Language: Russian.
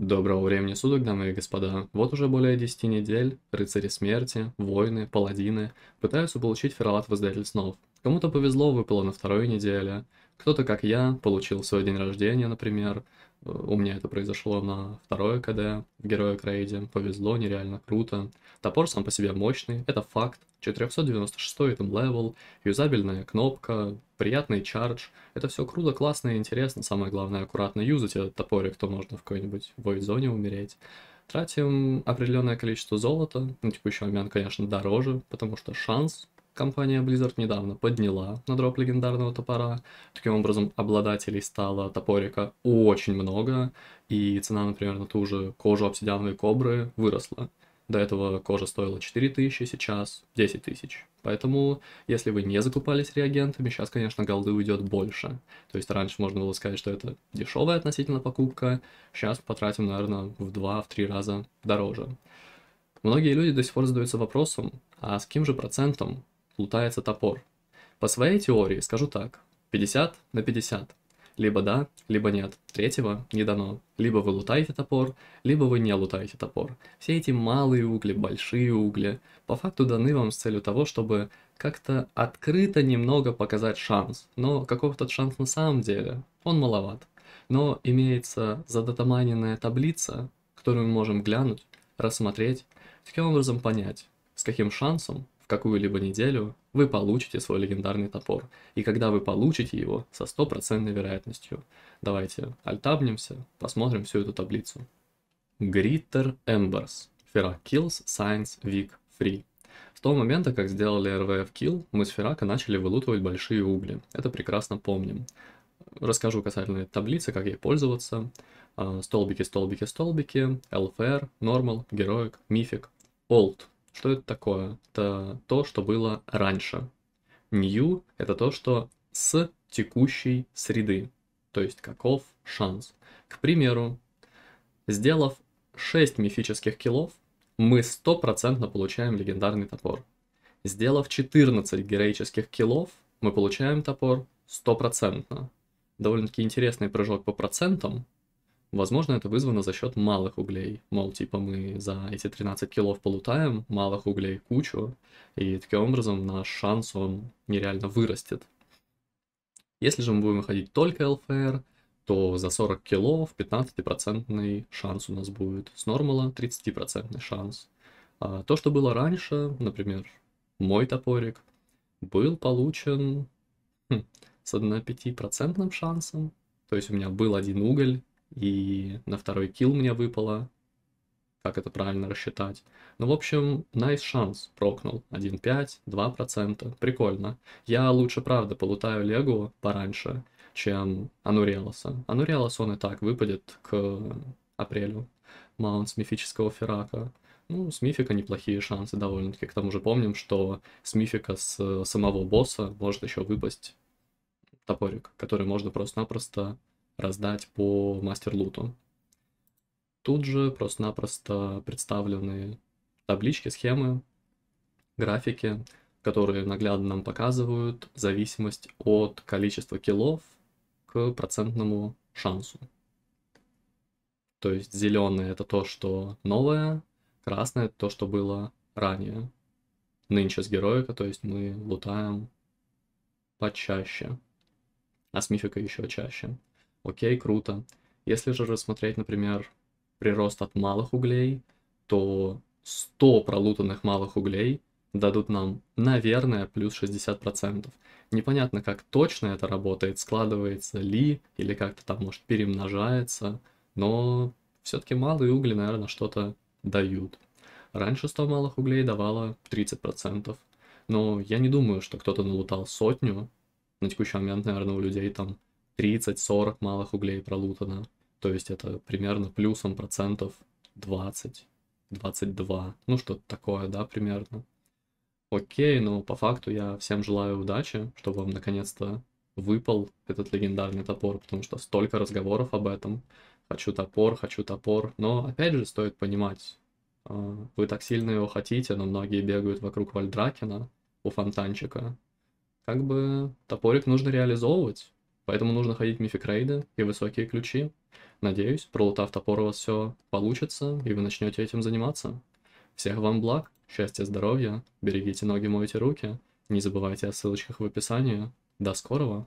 Доброго времени суток, дамы и господа. Вот уже более 10 недель рыцари смерти, воины, паладины пытаются получить фералат в издатель снов. Кому-то повезло, выпало на второй неделе. Кто-то, как я, получил свой день рождения, например. Э, у меня это произошло на второе КД в Героя Крейде. Повезло, нереально круто. Топор сам по себе мощный, это факт. 496 этом левел, юзабельная кнопка, приятный чардж. Это все круто, классно и интересно. Самое главное, аккуратно юзать этот топорик, то можно в какой-нибудь войд-зоне умереть тратим определенное количество золота, На текущий момент, конечно, дороже, потому что шанс Компания Blizzard недавно подняла на дроп легендарного топора. Таким образом, обладателей стало топорика очень много, и цена, например, на ту же кожу обсидиановой кобры выросла. До этого кожа стоила 4000, сейчас 10 тысяч. Поэтому, если вы не закупались реагентами, сейчас, конечно, голды уйдет больше. То есть раньше можно было сказать, что это дешевая относительно покупка, сейчас потратим, наверное, в 2-3 раза дороже. Многие люди до сих пор задаются вопросом, а с каким же процентом плутается топор. По своей теории скажу так. 50 на 50. Либо да, либо нет. Третьего не дано. Либо вы лутаете топор, либо вы не лутаете топор. Все эти малые угли, большие угли, по факту даны вам с целью того, чтобы как-то открыто немного показать шанс. Но каков тот шанс на самом деле? Он маловат. Но имеется задатаманенная таблица, которую мы можем глянуть, рассмотреть, таким образом понять, с каким шансом какую-либо неделю, вы получите свой легендарный топор. И когда вы получите его, со стопроцентной вероятностью. Давайте альтабнемся, посмотрим всю эту таблицу. Гриттер Эмберс. Ферак Kills Science Week Free. С того момента, как сделали РВФ Kill, мы с Ферака начали вылутывать большие угли. Это прекрасно помним. Расскажу касательно этой таблицы, как ей пользоваться. А, столбики, столбики, столбики, LFR, Normal, Героик, Мифик, Old что это такое? Это то, что было раньше. New – это то, что с текущей среды. То есть каков шанс. К примеру, сделав 6 мифических киллов, мы стопроцентно получаем легендарный топор. Сделав 14 героических киллов, мы получаем топор стопроцентно. Довольно-таки интересный прыжок по процентам, Возможно, это вызвано за счет малых углей. Мол, типа мы за эти 13 килов полутаем, малых углей кучу, и таким образом наш шанс он нереально вырастет. Если же мы будем ходить только ЛФР, то за 40 килов 15% шанс у нас будет. С нормала 30% шанс. А то, что было раньше, например, мой топорик, был получен хм, с 1,5% шансом. То есть у меня был один уголь, и на второй килл мне выпало. Как это правильно рассчитать? Ну, в общем, nice шанс прокнул. 1,5, 2%. Прикольно. Я лучше, правда, полутаю Легу пораньше, чем Анурелоса. Анурелос, он и так выпадет к апрелю. Маунт с мифического Ферака. Ну, с Мифика неплохие шансы довольно-таки. К тому же помним, что с Мифика, с самого босса может еще выпасть топорик, который можно просто-напросто раздать по мастер-луту. Тут же просто-напросто представлены таблички, схемы, графики, которые наглядно нам показывают зависимость от количества килов к процентному шансу. То есть зеленое это то, что новое, красное это то, что было ранее. Нынче с героика, то есть мы лутаем почаще, а с мифика еще чаще. Окей, круто. Если же рассмотреть, например, прирост от малых углей, то 100 пролутанных малых углей дадут нам, наверное, плюс 60%. Непонятно, как точно это работает, складывается ли, или как-то там, может, перемножается, но все-таки малые угли, наверное, что-то дают. Раньше 100 малых углей давало 30%, но я не думаю, что кто-то налутал сотню, на текущий момент, наверное, у людей там 30-40 малых углей пролутано. То есть это примерно плюсом процентов 20, 22, ну что-то такое, да, примерно. Окей, но по факту я всем желаю удачи, чтобы вам наконец-то выпал этот легендарный топор, потому что столько разговоров об этом. Хочу топор, хочу топор. Но опять же стоит понимать, а, вы так сильно его хотите, но многие бегают вокруг Вальдракена у фонтанчика. Как бы топорик нужно реализовывать. Поэтому нужно ходить мифик и высокие ключи. Надеюсь, пролутав топор у вас все получится, и вы начнете этим заниматься. Всех вам благ, счастья, здоровья, берегите ноги, мойте руки. Не забывайте о ссылочках в описании. До скорого!